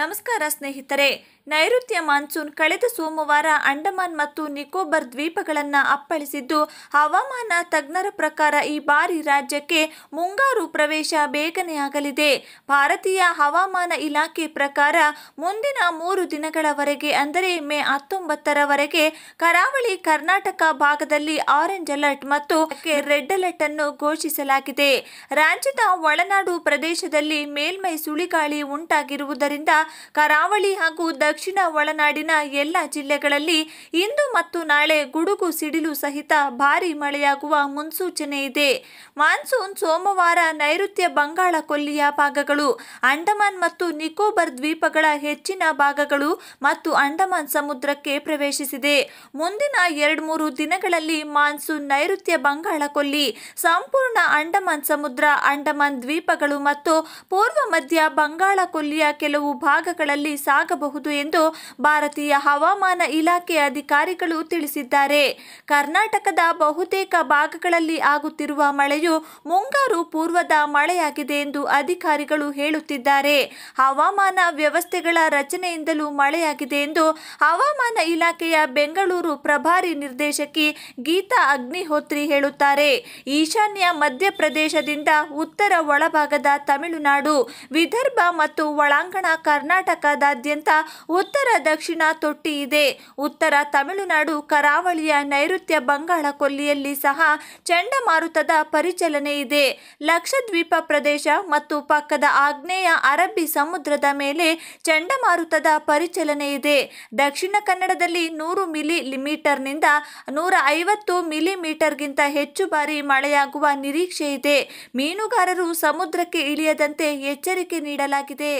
ನಮಸ್ಕಾರ ಸ್ನೇಹಿತರೆ ನೈಋತ್ಯ ಮಾನ್ಸೂನ್ ಕಳೆದ ಸೋಮವಾರ ಅಂಡಮಾನ್ ಮತ್ತು ನಿಕೋಬಾರ್ ದ್ವೀಪಗಳನ್ನು ಅಪ್ಪಳಿಸಿದ್ದು ಹವಾಮಾನ ತಜ್ಞರ ಪ್ರಕಾರ ಈ ಬಾರಿ ರಾಜ್ಯಕ್ಕೆ ಮುಂಗಾರು ಪ್ರವೇಶ ಬೇಗನೆಯಾಗಲಿದೆ ಭಾರತೀಯ ಹವಾಮಾನ ಇಲಾಖೆ ಪ್ರಕಾರ ಮುಂದಿನ ಮೂರು ದಿನಗಳವರೆಗೆ ಅಂದರೆ ಮೇ ಹತ್ತೊಂಬತ್ತರವರೆಗೆ ಕರಾವಳಿ ಕರ್ನಾಟಕ ಭಾಗದಲ್ಲಿ ಆರೆಂಜ್ ಅಲರ್ಟ್ ಮತ್ತು ರೆಡ್ ಅಲರ್ಟ್ ಅನ್ನು ಘೋಷಿಸಲಾಗಿದೆ ರಾಜ್ಯದ ಒಳನಾಡು ಪ್ರದೇಶದಲ್ಲಿ ಮೇಲ್ಮೈ ಸುಳಿಗಾಳಿ ಉಂಟಾಗಿರುವುದರಿಂದ ಕರಾವಳಿ ಹಾಗೂ ದಕ್ಷಿಣ ಒಳನಾಡಿನ ಎಲ್ಲ ಜಿಲ್ಲೆಗಳಲ್ಲಿ ಇಂದು ಮತ್ತು ನಾಳೆ ಗುಡುಗು ಸಿಡಿಲು ಸಹಿತ ಭಾರೀ ಮಳೆಯಾಗುವ ಮುನ್ಸೂಚನೆ ಇದೆ ಮಾನ್ಸೂನ್ ಸೋಮವಾರ ನೈಋತ್ಯ ಬಂಗಾಳ ಕೊಲ್ಲಿಯ ಭಾಗಗಳು ಅಂಡಮಾನ್ ಮತ್ತು ನಿಕೋಬಾರ್ ದ್ವೀಪಗಳ ಹೆಚ್ಚಿನ ಭಾಗಗಳು ಮತ್ತು ಅಂಡಮಾನ್ ಸಮುದ್ರಕ್ಕೆ ಪ್ರವೇಶಿಸಿದೆ ಮುಂದಿನ ಎರಡು ಮೂರು ದಿನಗಳಲ್ಲಿ ಮಾನ್ಸೂನ್ ನೈಋತ್ಯ ಬಂಗಾಳ ಕೊಲ್ಲಿ ಸಂಪೂರ್ಣ ಅಂಡಮಾನ್ ಸಮುದ್ರ ಅಂಡಮಾನ್ ದ್ವೀಪಗಳು ಮತ್ತು ಪೂರ್ವ ಮಧ್ಯ ಬಂಗಾಳ ಕೊಲ್ಲಿಯ ಕೆಲವು ಭಾಗಗಳಲ್ಲಿ ಸಾಗಬಹುದು ಎಂದು ಎಂದು ಭಾರತೀಯ ಹವಾಮಾನ ಇಲಾಖೆ ಅಧಿಕಾರಿಗಳು ತಿಳಿಸಿದ್ದಾರೆ ಕರ್ನಾಟಕದ ಬಹುತೇಕ ಭಾಗಗಳಲ್ಲಿ ಆಗುತ್ತಿರುವ ಮಳೆಯು ಮುಂಗಾರು ಪೂರ್ವದ ಮಳೆಯಾಗಿದೆ ಎಂದು ಅಧಿಕಾರಿಗಳು ಹೇಳುತ್ತಿದ್ದಾರೆ ಹವಾಮಾನ ವ್ಯವಸ್ಥೆಗಳ ರಚನೆಯಿಂದಲೂ ಮಳೆಯಾಗಿದೆ ಎಂದು ಹವಾಮಾನ ಇಲಾಖೆಯ ಬೆಂಗಳೂರು ಪ್ರಭಾರಿ ನಿರ್ದೇಶಕಿ ಗೀತಾ ಅಗ್ನಿಹೋತ್ರಿ ಹೇಳುತ್ತಾರೆ ಈಶಾನ್ಯ ಮಧ್ಯಪ್ರದೇಶದಿಂದ ಉತ್ತರ ಒಳಭಾಗದ ತಮಿಳುನಾಡು ವಿದರ್ಭ ಮತ್ತು ಒಳಾಂಗಣ ಕರ್ನಾಟಕದಾದ್ಯಂತ ಉತ್ತರ ದಕ್ಷಿಣ ತೊಟ್ಟಿ ಇದೆ ಉತ್ತರ ತಮಿಳುನಾಡು ಕರಾವಳಿಯ ನೈಋತ್ಯ ಬಂಗಾಳ ಕೊಲ್ಲಿಯಲ್ಲಿ ಸಹ ಚಂಡಮಾರುತದ ಪರಿಚಲನೆ ಇದೆ ಲಕ್ಷದ್ವೀಪ ಪ್ರದೇಶ ಮತ್ತು ಪಕ್ಕದ ಆಗ್ನೇಯ ಅರಬ್ಬಿ ಸಮುದ್ರದ ಮೇಲೆ ಚಂಡಮಾರುತದ ಪರಿಚಲನೆ ಇದೆ ದಕ್ಷಿಣ ಕನ್ನಡದಲ್ಲಿ ನೂರು ಮಿಲಿ ಮೀಟರ್ನಿಂದ ನೂರ ಐವತ್ತು ಮಿಲಿಮೀಟರ್ಗಿಂತ ಹೆಚ್ಚು ಬಾರಿ ಮಳೆಯಾಗುವ ನಿರೀಕ್ಷೆ ಇದೆ ಮೀನುಗಾರರು ಸಮುದ್ರಕ್ಕೆ ಇಳಿಯದಂತೆ ಎಚ್ಚರಿಕೆ ನೀಡಲಾಗಿದೆ